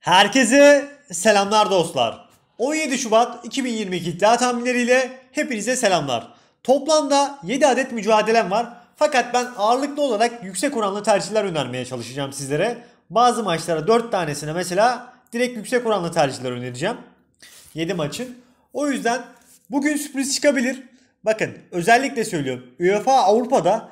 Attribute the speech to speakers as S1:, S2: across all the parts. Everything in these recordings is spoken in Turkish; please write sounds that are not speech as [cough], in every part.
S1: Herkese selamlar dostlar. 17 Şubat 2022 iddia tahminleriyle hepinize selamlar. Toplamda 7 adet mücadelem var. Fakat ben ağırlıklı olarak yüksek oranlı tercihler önermeye çalışacağım sizlere. Bazı maçlara 4 tanesine mesela direkt yüksek oranlı tercihler önereceğim. 7 maçın. O yüzden bugün sürpriz çıkabilir. Bakın özellikle söylüyorum. UEFA Avrupa'da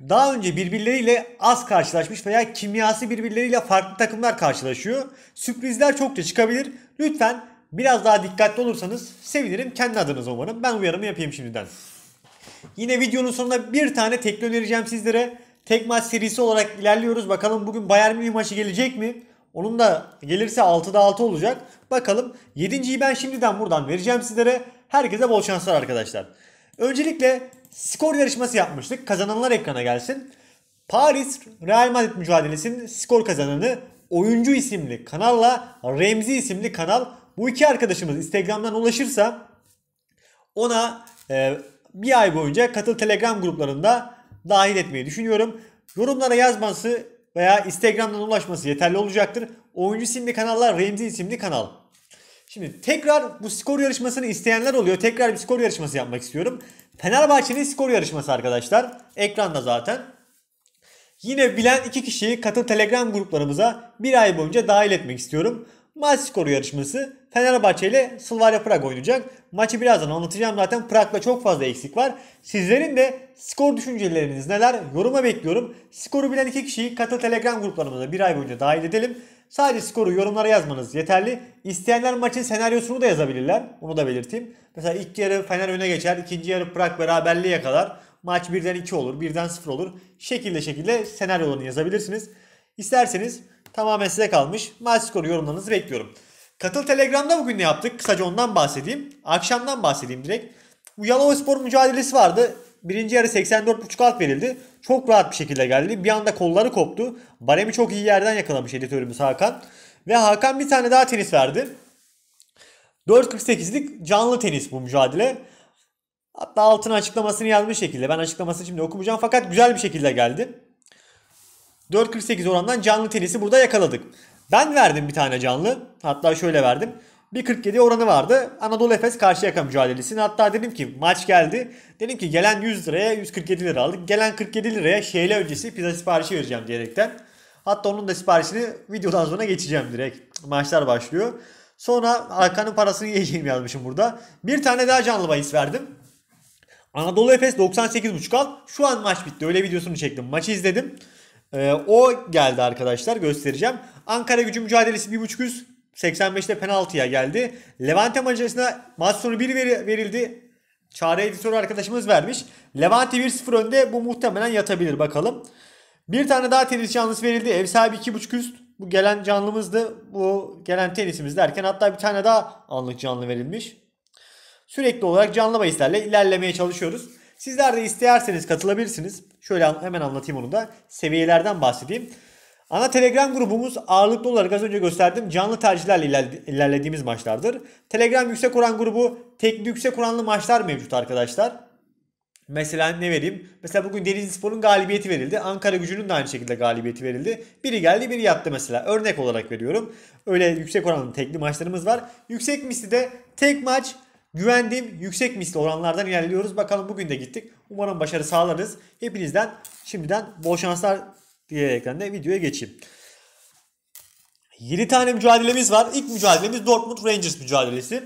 S1: daha önce birbirleriyle az karşılaşmış veya kimyası birbirleriyle farklı takımlar karşılaşıyor. Sürprizler çokça çıkabilir. Lütfen biraz daha dikkatli olursanız sevinirim. Kendi adınıza umarım. Ben uyarımı yapayım şimdiden. Yine videonun sonunda bir tane tekli önereceğim sizlere. Tek maç serisi olarak ilerliyoruz. Bakalım bugün Bayern Münih maçı gelecek mi? Onun da gelirse 6'da 6 olacak. Bakalım 7.yi ben şimdiden buradan vereceğim sizlere. Herkese bol şanslar arkadaşlar. Öncelikle skor yarışması yapmıştık. Kazananlar ekrana gelsin. Paris Real Madrid mücadelesinin skor kazananı Oyuncu isimli kanalla Remzi isimli kanal bu iki arkadaşımız Instagram'dan ulaşırsa ona e, bir ay boyunca katıl Telegram gruplarında dahil etmeyi düşünüyorum. Yorumlara yazması veya Instagram'dan ulaşması yeterli olacaktır. Oyuncu isimli kanallar Remzi isimli kanal. Şimdi tekrar bu skor yarışmasını isteyenler oluyor. Tekrar bir skor yarışması yapmak istiyorum. Fenerbahçe'nin skor yarışması arkadaşlar. Ekranda zaten. Yine bilen iki kişiyi katıl Telegram gruplarımıza bir ay boyunca dahil etmek istiyorum. Maç skoru yarışması Fenerbahçe ile Slavia Prag oynayacak. Maçı birazdan anlatacağım zaten. Prag'da çok fazla eksik var. Sizlerin de skor düşünceleriniz neler? Yoruma bekliyorum. Skoru bilen iki kişiyi katıl Telegram gruplarımıza bir ay boyunca dahil edelim. Sadece skoru yorumlara yazmanız yeterli. İsteyenler maçın senaryosunu da yazabilirler. Onu da belirteyim. Mesela ilk yarı Fener öne geçer. ikinci yarı Prag beraberliğe yakalar. Maç birden 2 olur. Birden 0 olur. Şekilde şekilde senaryolarını yazabilirsiniz. İsterseniz tamamen size kalmış. Maç skoru yorumlarınızı bekliyorum. Katıl Telegram'da bugün ne yaptık? Kısaca ondan bahsedeyim. Akşamdan bahsedeyim direkt. Bu Yalova Spor mücadelesi vardı. Birinci yarı 84.5 alt verildi. Çok rahat bir şekilde geldi. Bir anda kolları koptu. Baremi çok iyi yerden yakalamış editörümüz Hakan. Ve Hakan bir tane daha tenis verdi. 4.48'lik canlı tenis bu mücadele. Hatta altına açıklamasını yazmış şekilde. Ben açıklamasını şimdi okumayacağım fakat güzel bir şekilde geldi. 4.48 orandan canlı tenisi burada yakaladık. Ben verdim bir tane canlı. Hatta şöyle verdim. 1.47 oranı vardı. Anadolu Efes karşı Karşıyaka mücadelesini. Hatta dedim ki maç geldi. Dedim ki gelen 100 liraya 147 lira aldık. Gelen 47 liraya şeyle öncesi pizza siparişi vereceğim diyerekten. Hatta onun da siparişini videodan sonra geçeceğim direkt. Maçlar başlıyor. Sonra Hakan'ın parasını [laughs] yiyeceğim yazmışım burada. Bir tane daha canlı bahis verdim. Anadolu Efes 98.5 al. Şu an maç bitti. Öyle videosunu çektim. Maçı izledim. Ee, o geldi arkadaşlar göstereceğim. Ankara gücü mücadelesi 1.5 85'te penaltıya geldi. Levante maçına maç sonu 1 verildi. Çağrı editörü arkadaşımız vermiş. Levante 1-0 önde bu muhtemelen yatabilir bakalım. Bir tane daha tenis canlısı verildi. Ev sahibi 2.5 üst. Bu gelen canlımızdı. Bu gelen tenisimiz derken hatta bir tane daha anlık canlı verilmiş. Sürekli olarak canlı bahislerle ilerlemeye çalışıyoruz. Sizler de isterseniz katılabilirsiniz. Şöyle hemen anlatayım onu da. Seviyelerden bahsedeyim. Ana Telegram grubumuz ağırlıklı olarak az önce gösterdim canlı tercihlerle ilerlediğimiz maçlardır. Telegram yüksek oran grubu tekli yüksek oranlı maçlar mevcut arkadaşlar. Mesela ne vereyim? Mesela bugün Denizli Spor'un galibiyeti verildi. Ankara gücünün de aynı şekilde galibiyeti verildi. Biri geldi biri yattı mesela. Örnek olarak veriyorum. Öyle yüksek oranlı tekli maçlarımız var. Yüksek misli de tek maç güvendiğim yüksek misli oranlardan ilerliyoruz. Bakalım bugün de gittik. Umarım başarı sağlarız. Hepinizden şimdiden bol şanslar diyerekten de videoya geçeyim. 7 tane mücadelemiz var. İlk mücadelemiz Dortmund Rangers mücadelesi.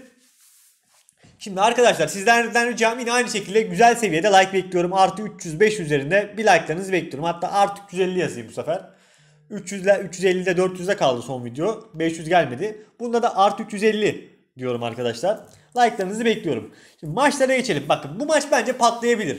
S1: Şimdi arkadaşlar sizlerden ricam yine aynı şekilde güzel seviyede like bekliyorum. Artı 300-500 üzerinde bir like'larınızı bekliyorum. Hatta artı 350 yazayım bu sefer. 300'le 350'de 400'de kaldı son video. 500 gelmedi. Bunda da artı 350 diyorum arkadaşlar. Like'larınızı bekliyorum. Şimdi maçlara geçelim. Bakın bu maç bence patlayabilir.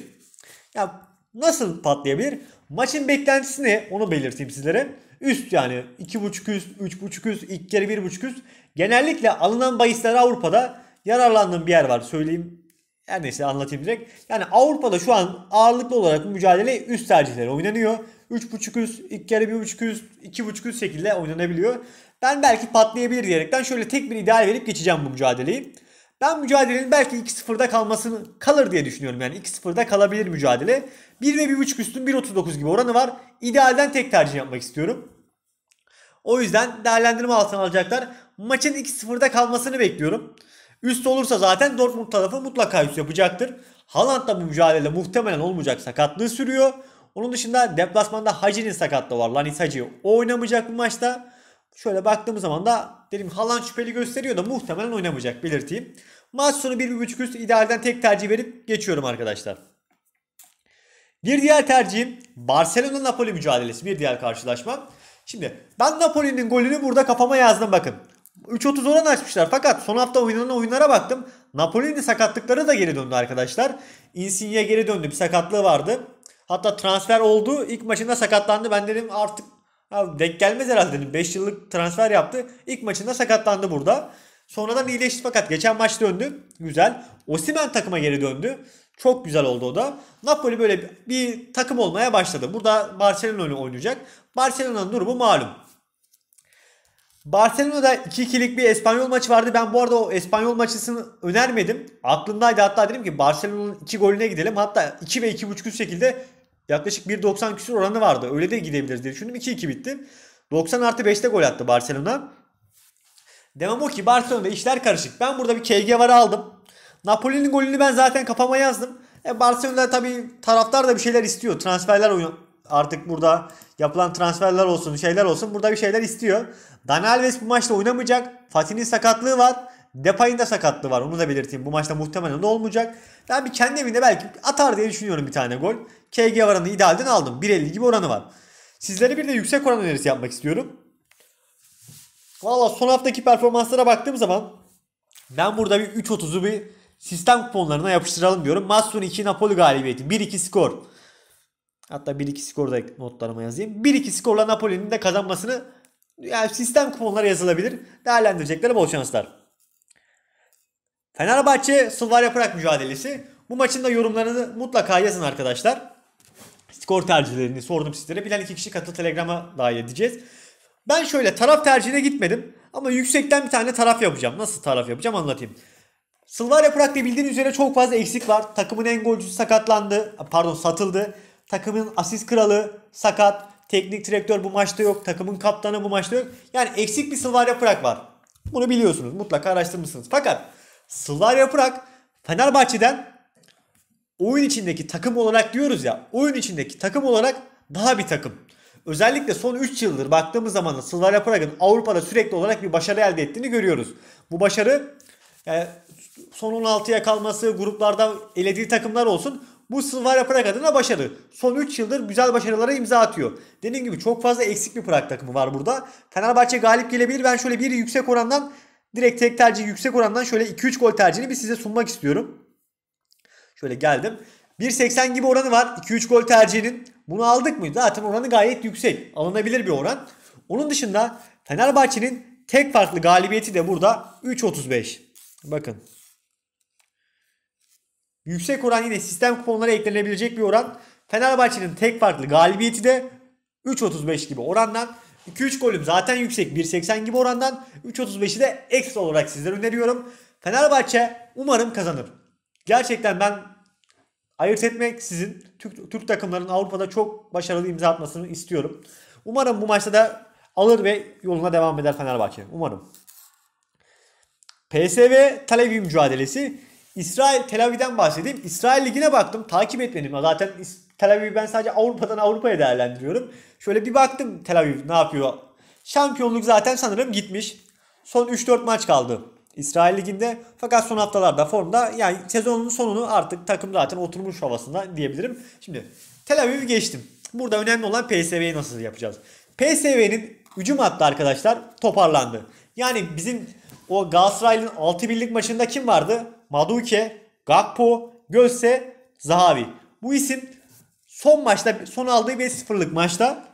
S1: Ya nasıl patlayabilir? Maçın beklentisi ne? Onu belirteyim sizlere. Üst yani 2.5 üst, 3.5 üst, ilk kere 1.5 üst. Genellikle alınan bahisler Avrupa'da yararlandığım bir yer var. Söyleyeyim her neyse anlatayım direkt. Yani Avrupa'da şu an ağırlıklı olarak mücadele üst tercihleri oynanıyor. 3.5 üst, ilk kere 1.5 üst, 2.5 üst şekilde oynanabiliyor. Ben belki patlayabilir diyerekten şöyle tek bir ideal verip geçeceğim bu mücadeleyi. Ben mücadelenin belki 2-0'da kalmasını kalır diye düşünüyorum. Yani 2-0'da kalabilir mücadele. 1 ve 1.5 üstün 1.39 gibi oranı var. İdealden tek tercih yapmak istiyorum. O yüzden değerlendirme altına alacaklar. Maçın 2-0'da kalmasını bekliyorum. Üst olursa zaten Dortmund tarafı mutlaka üst yapacaktır. Haaland da bu mücadelede muhtemelen olmayacak sakatlığı sürüyor. Onun dışında deplasmanda Hacı'nin sakatlığı var. Lanis Hacı oynamayacak bu maçta. Şöyle baktığımız zaman da dedim Haaland şüpheli gösteriyor da muhtemelen oynamayacak belirteyim. Maç sonu 1.5 üst idealden tek tercih verip geçiyorum arkadaşlar. Bir diğer tercihim Barcelona-Napoli mücadelesi. Bir diğer karşılaşma. Şimdi ben Napoli'nin golünü burada kafama yazdım bakın. 3.30 oran açmışlar fakat son hafta oynanan oyunlara baktım. Napoli'nin sakatlıkları da geri döndü arkadaşlar. Insigne geri döndü bir sakatlığı vardı. Hatta transfer oldu. ilk maçında sakatlandı. Ben dedim artık Abi denk gelmez herhalde 5 yıllık transfer yaptı. İlk maçında sakatlandı burada. Sonradan iyileşti fakat geçen maç döndü. Güzel. Osimen takıma geri döndü. Çok güzel oldu o da. Napoli böyle bir takım olmaya başladı. Burada Barcelona oynayacak. Barcelona'nın durumu malum. Barcelona'da 2-2'lik bir İspanyol maçı vardı. Ben bu arada o İspanyol maçısını önermedim. Aklımdaydı hatta dedim ki Barcelona'nın 2 golüne gidelim. Hatta 2 ve 2.5 şekilde Yaklaşık 1.90 küsur oranı vardı. Öyle de gidebiliriz diye düşündüm. 2-2 bitti. 90 artı 5'te gol attı Barcelona. Demem o ki Barcelona'da işler karışık. Ben burada bir KG var aldım. Napoli'nin golünü ben zaten kafama yazdım. E Barcelona tabii taraftar da bir şeyler istiyor. Transferler oyun artık burada yapılan transferler olsun şeyler olsun burada bir şeyler istiyor. Dani Alves bu maçta oynamayacak. Fatih'in sakatlığı var. Depay'ın da sakatlığı var. Onu da belirteyim. Bu maçta muhtemelen olmayacak. Ben bir kendi evinde belki atar diye düşünüyorum bir tane gol. KG oranını idealden aldım. 1.50 gibi oranı var. Sizlere bir de yüksek oran önerisi yapmak istiyorum. Valla son haftaki performanslara baktığım zaman ben burada bir 3.30'u bir sistem kuponlarına yapıştıralım diyorum. Masun 2 Napoli galibiyeti. 1-2 skor. Hatta 1-2 skor da notlarıma yazayım. 1-2 skorla Napoli'nin de kazanmasını yani sistem kuponlara yazılabilir. Değerlendirecekleri bol şanslar. Fenerbahçe Sılvarya Prag mücadelesi. Bu maçın da yorumlarını mutlaka yazın arkadaşlar. Skor tercihlerini sordum sizlere. Bilen iki kişi katıl Telegram'a dahil edeceğiz. Ben şöyle taraf tercihine gitmedim. Ama yüksekten bir tane taraf yapacağım. Nasıl taraf yapacağım anlatayım. Sılvarya Prag'da bildiğiniz üzere çok fazla eksik var. Takımın en golcüsü sakatlandı. Pardon satıldı. Takımın asist kralı sakat. Teknik direktör bu maçta yok. Takımın kaptanı bu maçta yok. Yani eksik bir Sılvarya Prag var. Bunu biliyorsunuz. Mutlaka araştırmışsınız. Fakat Slavia yaparak Fenerbahçe'den oyun içindeki takım olarak diyoruz ya oyun içindeki takım olarak daha bir takım. Özellikle son 3 yıldır baktığımız zaman da Slavia Prag'ın Avrupa'da sürekli olarak bir başarı elde ettiğini görüyoruz. Bu başarı yani son 16'ya kalması, gruplarda elediği takımlar olsun. Bu Slavia Prag adına başarı. Son 3 yıldır güzel başarılara imza atıyor. Dediğim gibi çok fazla eksik bir Prag takımı var burada. Fenerbahçe galip gelebilir. Ben şöyle bir yüksek orandan Direkt tek tercih yüksek orandan şöyle 2-3 gol tercihini bir size sunmak istiyorum. Şöyle geldim. 1.80 gibi oranı var. 2-3 gol tercihinin. Bunu aldık mı? Zaten oranı gayet yüksek. Alınabilir bir oran. Onun dışında Fenerbahçe'nin tek farklı galibiyeti de burada 3.35. Bakın. Yüksek oran yine sistem kuponlara eklenebilecek bir oran. Fenerbahçe'nin tek farklı galibiyeti de 3.35 gibi orandan 2-3 golüm zaten yüksek 1.80 gibi orandan 3.35'i de ekstra olarak sizlere öneriyorum. Fenerbahçe umarım kazanır. Gerçekten ben ayırt etmek sizin Türk, Türk takımların Avrupa'da çok başarılı imza atmasını istiyorum. Umarım bu maçta da alır ve yoluna devam eder Fenerbahçe. Umarım. PSV Tel Aviv mücadelesi. İsrail Tel Aviv'den bahsedeyim. İsrail Ligi'ne baktım. Takip etmedim. Zaten Tel Aviv'i ben sadece Avrupa'dan Avrupa'ya değerlendiriyorum. Şöyle bir baktım Tel Aviv ne yapıyor. Şampiyonluk zaten sanırım gitmiş. Son 3-4 maç kaldı İsrail Ligi'nde. Fakat son haftalarda formda yani sezonun sonunu artık takım zaten oturmuş havasında diyebilirim. Şimdi Tel Aviv'i geçtim. Burada önemli olan PSV'yi nasıl yapacağız? PSV'nin hücum hattı arkadaşlar toparlandı. Yani bizim o Galatasaray'ın 6 birlik maçında kim vardı? Maduke, Gakpo, Gölse, Zahavi. Bu isim son maçta son aldığı 5-0'lık maçta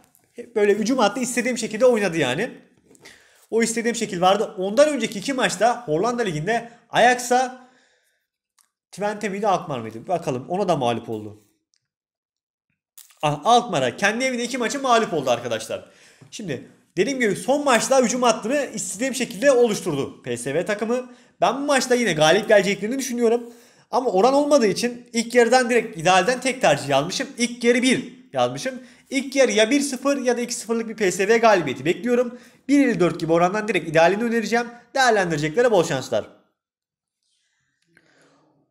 S1: böyle hücum hattı istediğim şekilde oynadı yani. O istediğim şekil vardı. Ondan önceki iki maçta Hollanda Ligi'nde Ajax'a Twente miydi Alkmaar mıydı? Bakalım ona da mağlup oldu. Ah, Alkmaar'a kendi evinde iki maçı mağlup oldu arkadaşlar. Şimdi dediğim gibi son maçta hücum hattını istediğim şekilde oluşturdu PSV takımı. Ben bu maçta yine galip geleceklerini düşünüyorum. Ama oran olmadığı için ilk yarıdan direkt idealden tek tercih almışım. İlk yarı 1 yazmışım. İlk yarı ya 1-0 ya da 2-0'lık bir PSV galibiyeti bekliyorum. 4 gibi orandan direkt idealini önereceğim. Değerlendireceklere bol şanslar.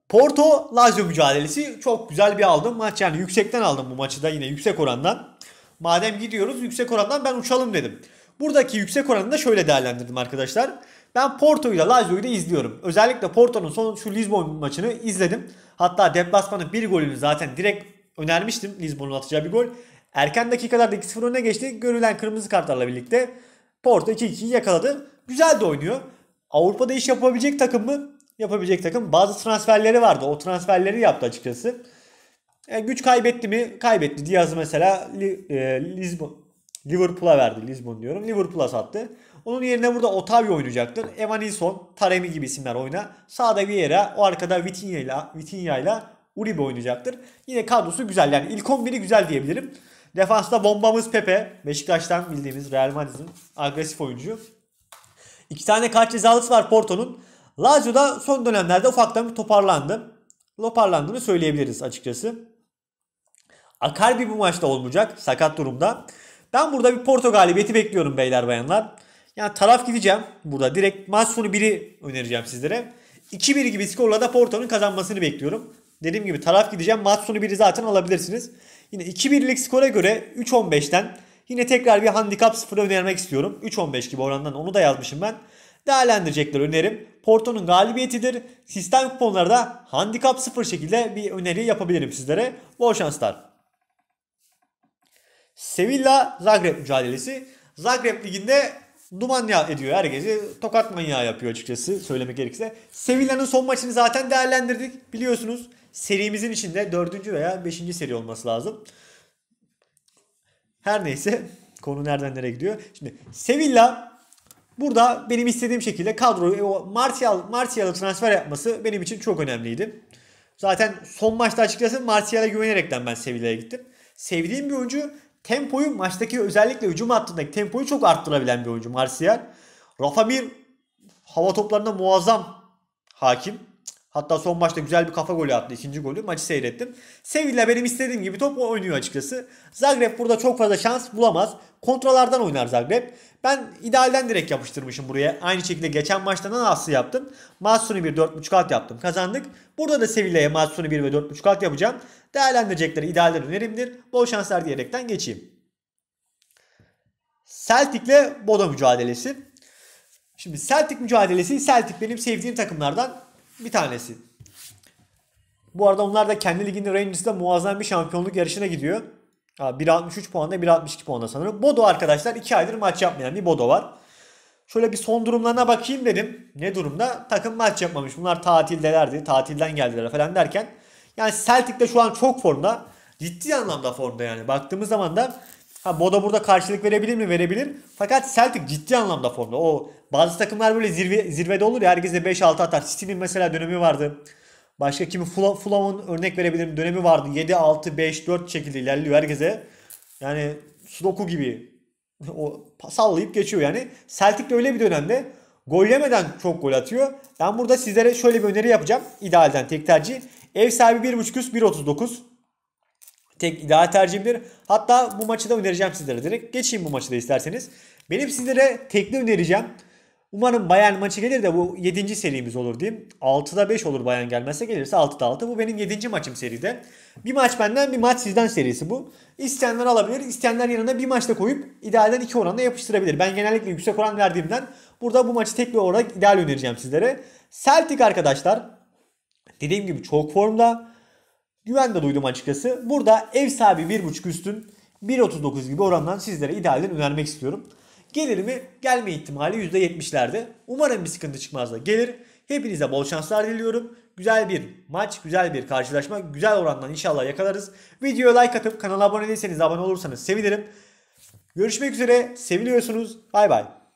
S1: Porto Lazio mücadelesi çok güzel bir aldım maç yani yüksekten aldım bu maçı da yine yüksek orandan. Madem gidiyoruz yüksek orandan ben uçalım dedim. Buradaki yüksek oranını da şöyle değerlendirdim arkadaşlar. Ben Porto da, Lazio'yu da izliyorum. Özellikle Porto'nun son şu Lisbon maçını izledim. Hatta deplasmanın bir golünü zaten direkt önermiştim Lisbon'un atacağı bir gol. Erken dakikalarda 2-0 öne geçti. Görülen kırmızı kartlarla birlikte Porto 2-2'yi yakaladı. Güzel de oynuyor. Avrupa'da iş yapabilecek takım mı? Yapabilecek takım. Bazı transferleri vardı. O transferleri yaptı açıkçası. E, güç kaybetti mi? Kaybetti. Diaz mesela e, Lisbon Liverpool'a verdi. Lisbon diyorum. Liverpool'a sattı. Onun yerine burada Otavio oynayacaktır. Evanilson, Taremi gibi isimler oyna. Sağda Vieira, o arkada Vitinha ile Vitinha ile Uribe oynayacaktır. Yine kadrosu güzel. Yani ilk 11'i güzel diyebilirim. Defansta bombamız Pepe. Beşiktaş'tan bildiğimiz Real Madrid'in agresif oyuncu. İki tane kart cezalısı var Porto'nun. da son dönemlerde ufaktan bir toparlandı. Toparlandığını söyleyebiliriz açıkçası. Akarbi bu maçta olmayacak. Sakat durumda. Ben burada bir Porto galibiyeti bekliyorum beyler bayanlar. Yani taraf gideceğim burada. Direkt maç sonu 1'i önereceğim sizlere. 2-1 gibi skorla da Porto'nun kazanmasını bekliyorum. Dediğim gibi taraf gideceğim. Maç sonu 1'i zaten alabilirsiniz. Yine 2-1'lik skora göre 3-15'ten yine tekrar bir handikap 0 önermek istiyorum. 3-15 gibi orandan onu da yazmışım ben. Değerlendirecekler önerim. Porto'nun galibiyetidir. Sistem kuponlarda handikap 0 şekilde bir öneri yapabilirim sizlere. Bol şanslar. Sevilla Zagreb mücadelesi. Zagreb liginde duman ya ediyor her gece Tokat manyağı yapıyor açıkçası söylemek gerekirse. Sevilla'nın son maçını zaten değerlendirdik biliyorsunuz. Serimizin içinde dördüncü veya beşinci seri olması lazım. Her neyse [laughs] konu nereden nereye gidiyor. Şimdi Sevilla burada benim istediğim şekilde kadroyu o Martial Martial'a transfer yapması benim için çok önemliydi. Zaten son maçta açıkçası Martial'a güvenerekten ben Sevilla'ya gittim. Sevdiğim bir oyuncu tempoyu maçtaki özellikle hücum hattındaki tempoyu çok arttırabilen bir oyuncu Martial. Rafa bir hava toplarında muazzam hakim. Hatta son maçta güzel bir kafa golü attı. ikinci golü. Maçı seyrettim. Sevilla benim istediğim gibi top oynuyor açıkçası. Zagreb burada çok fazla şans bulamaz. Kontralardan oynar Zagreb. Ben idealden direkt yapıştırmışım buraya. Aynı şekilde geçen maçta Nanas'ı yaptım. Masuni 1 4.5 alt yaptım. Kazandık. Burada da Sevilla'ya Masuni 1 ve 4.5 alt yapacağım. Değerlendirecekleri idealden önerimdir. Bol şanslar diyerekten geçeyim. Celtic ile Bodo mücadelesi. Şimdi Celtic mücadelesi Celtic benim sevdiğim takımlardan bir tanesi. Bu arada onlar da kendi liginde Rangers'da muazzam bir şampiyonluk yarışına gidiyor. 1.63 puanda 1.62 puanda sanırım. Bodo arkadaşlar 2 aydır maç yapmayan bir Bodo var. Şöyle bir son durumlarına bakayım dedim. Ne durumda? Takım maç yapmamış. Bunlar tatildelerdi. Tatilden geldiler falan derken. Yani Celtic de şu an çok formda. Ciddi anlamda formda yani. Baktığımız zaman da Ha Bodo burada karşılık verebilir mi? Verebilir. Fakat Celtic ciddi anlamda formda. O bazı takımlar böyle zirve, zirvede olur ya herkes de 5-6 atar. City'nin mesela dönemi vardı. Başka kimi Fulham, Fulham'ın örnek verebilirim dönemi vardı. 7-6-5-4 şekilde ilerliyor herkese. Yani Sudoku gibi [laughs] o sallayıp geçiyor yani. Celtic de öyle bir dönemde gol yemeden çok gol atıyor. Ben burada sizlere şöyle bir öneri yapacağım. İdealden tek tercih. Ev sahibi 1.5 üst 1.39. Tek ideal tercihimdir. Hatta bu maçı da önereceğim sizlere direkt. Geçeyim bu maçı da isterseniz. Benim sizlere tekli önereceğim. Umarım Bayern maçı gelir de bu 7. serimiz olur diyeyim. 6'da 5 olur Bayern gelmezse gelirse 6'da 6. Bu benim 7. maçım seride. Bir maç benden bir maç sizden serisi bu. İsteyenler alabilir. İsteyenler yanına bir maçta koyup idealden 2 oranla yapıştırabilir. Ben genellikle yüksek oran verdiğimden burada bu maçı tek bir olarak ideal önereceğim sizlere. Celtic arkadaşlar dediğim gibi çok formda. Güven de duydum açıkçası. Burada ev sahibi 1.5 üstün 1.39 gibi orandan sizlere idealden önermek istiyorum. Gelir mi? Gelme ihtimali %70'lerde. Umarım bir sıkıntı çıkmaz da gelir. Hepinize bol şanslar diliyorum. Güzel bir maç, güzel bir karşılaşma, güzel orandan inşallah yakalarız. Videoya like atıp kanala abone değilseniz abone olursanız sevinirim. Görüşmek üzere. Seviliyorsunuz. Bay bay.